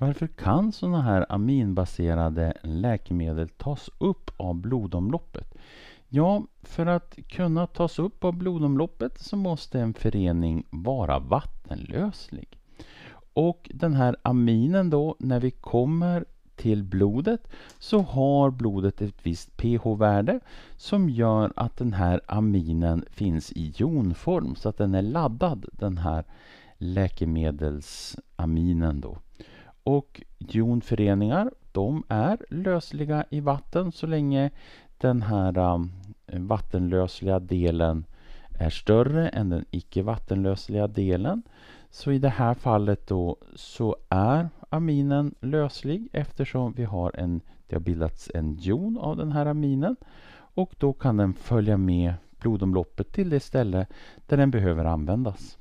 Varför kan sådana här aminbaserade läkemedel tas upp av blodomloppet? Ja, för att kunna tas upp av blodomloppet så måste en förening vara vattenlöslig. Och den här aminen då, när vi kommer till blodet så har blodet ett visst pH-värde som gör att den här aminen finns i jonform så att den är laddad den här läkemedelsaminen då. Och jonföreningar, de är lösliga i vatten så länge den här um, vattenlösliga delen är större än den icke vattenlösliga delen. Så i det här fallet då så är aminen löslig eftersom vi har en, det har bildats en jon av den här aminen och då kan den följa med blodomloppet till det ställe där den behöver användas.